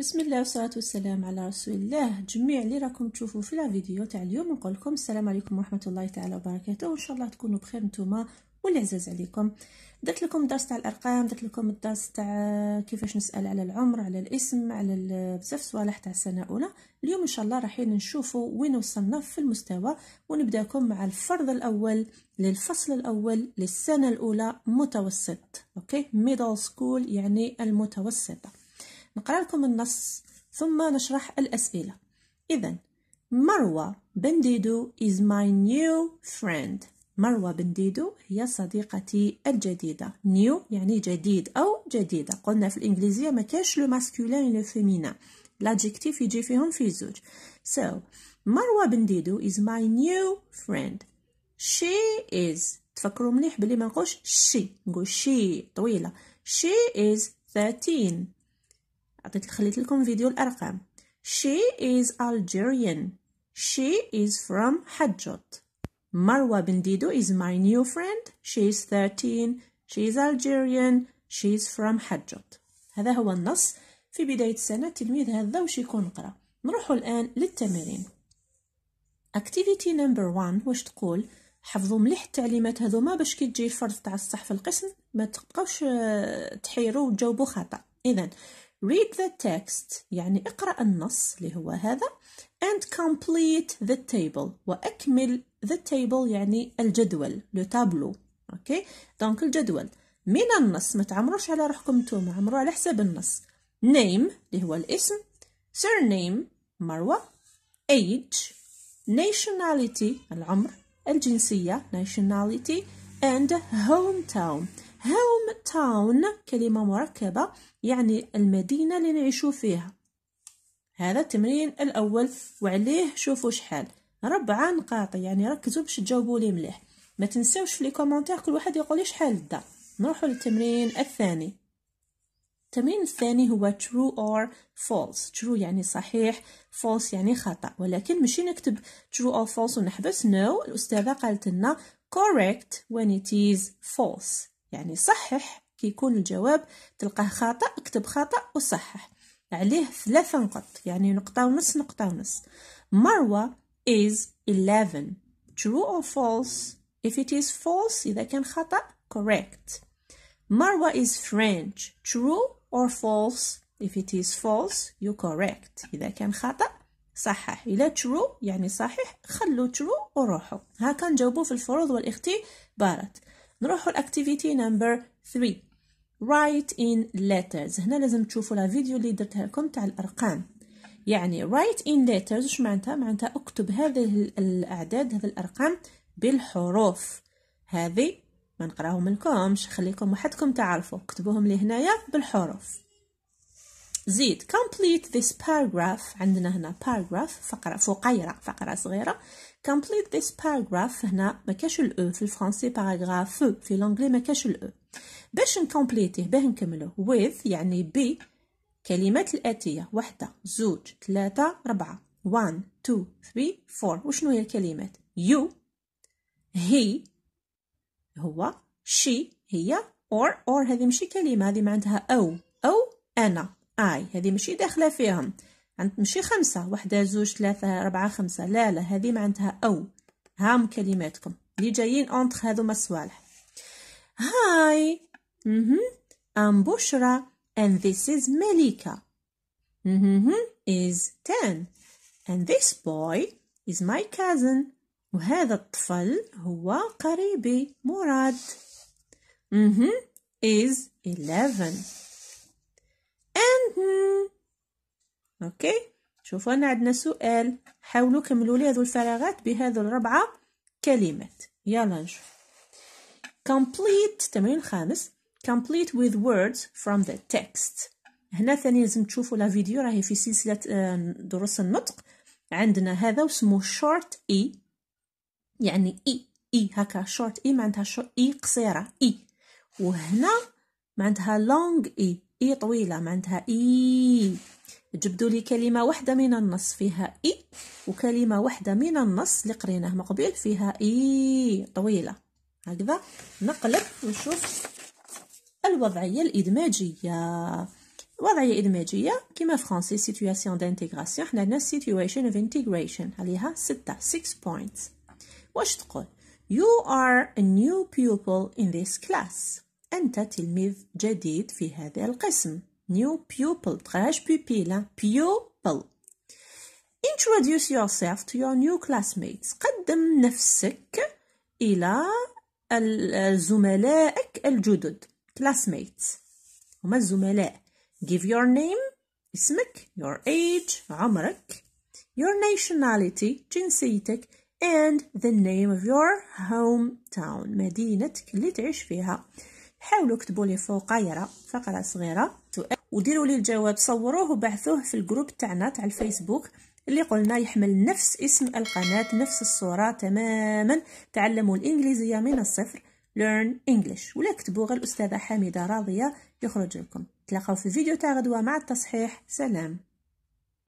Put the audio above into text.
بسم الله والصلاة والسلام على رسول الله جميع اللي راكم تشوفوا في لا فيديو تاع اليوم نقول لكم السلام عليكم ورحمة الله تعالى وبركاته وان شاء الله تكونوا بخير نتوما والعزاز عليكم درت لكم الدرس تاع الارقام درت لكم الدرس تاع كيفاش نسال على العمر على الاسم على بزاف صوالح تاع سنه اولى اليوم ان شاء الله رايحين نشوفوا وين وصلنا في المستوى ونبداكم مع الفرض الاول للفصل الاول للسنه الاولى متوسط اوكي ميدل سكول يعني المتوسطه نقرأ لكم النص ثم نشرح الأسئلة إذا مروة بنديدو is my new friend مروة بنديدو هي صديقتي الجديدة new يعني جديد أو جديدة قلنا في الإنجليزية ما كاش لو ماسكولين لو فيمينا الأدجكتيف يجي فيهم في زوج so مروة بنديدو is my new friend she is تفكروا مليح بلي ما نقولش she نقول she طويلة she is 13 عطيت خليت لكم فيديو الارقام she is Algerian she is from حجوت مروة بن ديدو is my new friend she is 13 she is Algerian she is from حجوت هذا هو النص في بداية السنة التلميذ هذا واش يكون قرأ نروحوا الآن للتمارين activity number one واش تقول حفظوا مليح التعليمات هذوما باش كي تجي الفرض تاع الصح في القسم ما تبقاوش آه، تحيروا وتجاوبوا خطا اذا read the text يعني اقرأ النص اللي هو هذا and complete the table وأكمل the table يعني الجدول لو تابلو أوكي دونك الجدول من النص ما تعمروش على روحكم انتوما عمرو على حساب النص name اللي هو الاسم surname مروة age nationality العمر الجنسية nationality and hometown هوم تاون كلمة مركبة يعني المدينة اللي نعيشو فيها هذا التمرين الأول وعليه شوفوا شحال ربعة نقاط يعني ركزوا باش تجاوبوا لي مليح ما تنساوش في لي كومونتير كل واحد يقول لي شحال دا نروحوا للتمرين الثاني التمرين الثاني هو true or false true يعني صحيح false يعني خطأ ولكن ماشي نكتب true or false ونحبس no الأستاذة قالت لنا correct when it is false يعني صحح كي يكون الجواب تلقاه خاطئ اكتب خطأ وصحح عليه ثلاثة نقط يعني نقطة ونص نقطة ونص مروة is 11 true or false if it is false إذا كان خطأ correct مروة is French true or false if it is false you correct إذا كان خطأ صحح إلا true يعني صحيح خلو true وروحو هكا نجاوبو في الفروض والاختبارات نروحوا الاكتيفيتي نمبر 3 write in letters هنا لازم تشوفوا لا فيديو اللي درتها لكم تاع الارقام يعني write in letters واش معناتها معناتها اكتب هذه الاعداد هذه الارقام بالحروف هذه ما نقراهم لكمش خليكم وحدكم تعرفوا اكتبوهم لي هنايا بالحروف زيد complete this paragraph عندنا هنا paragraph فقرة فقيرة فقرة صغيرة complete this paragraph هنا ما كاش الاو e في الفرنسي باراغراف في الانجلي ما كاش الاو e. باش نكومبليتيه باه نكملوه with يعني ب كلمات الآتية واحدة زوج ثلاثة ربعة 1 2 3 4 وشنو هي الكلمات you he هو she هي or or هذه ماشي كلمة هذه معناتها أو أو أنا اي هذه ماشي داخله فيهم عند ماشي خمسة واحدة زوج ثلاثة أربعة خمسة لا لا هذه معناتها أو هام كلماتكم اللي جايين أونتخ هذوما صوالح هاي مهم أم بشرى and this is Melika مهم is 10 and this boy is my cousin وهذا الطفل هو قريبي مراد مهم is 11 and اوكي شوفوا أنا عندنا سؤال حاولوا كملوا لي هذو الفراغات بهذو الربعة كلمات يلا نشوف complete تمرين الخامس complete with words from the text هنا ثاني لازم تشوفوا لا فيديو راهي في سلسلة دروس النطق عندنا هذا وسمو short e يعني اي e، اي e، هكا short e معناتها شو اي e قصيرة اي وهنا معناتها long e إي طويلة عندها إي جبدوا لي كلمة واحدة من النص فيها إي وكلمة واحدة من النص اللي قريناه من فيها إي طويلة هكذا نقلب ونشوف الوضعية الإدماجية وضعية إدماجية كما فرونسي سيتوياسيون دانتيغراسيون حنا عندنا سيتويشن اوف انتيغريشن عليها ستة 6 بوينتس واش تقول You are a new pupil in this class أنت تلميذ جديد في هذا القسم new pupil تخرج pupil pupil introduce yourself to your new classmates قدم نفسك إلى زملائك الجدد classmates هما الزملاء give your name اسمك your age عمرك your nationality جنسيتك and the name of your hometown مدينتك اللي تعيش فيها حاولوا كتبوا لي فقيره فقره صغيره سؤال وديروا لي الجواب صوروه وبعثوه في الجروب تاعنا تاع الفيسبوك اللي قلنا يحمل نفس اسم القناة نفس الصورة تماما تعلموا الإنجليزية من الصفر learn English ولا كتبوا غير الأستاذة حميدة راضية يخرج لكم تلاقاو في فيديو تاع غدوة مع التصحيح سلام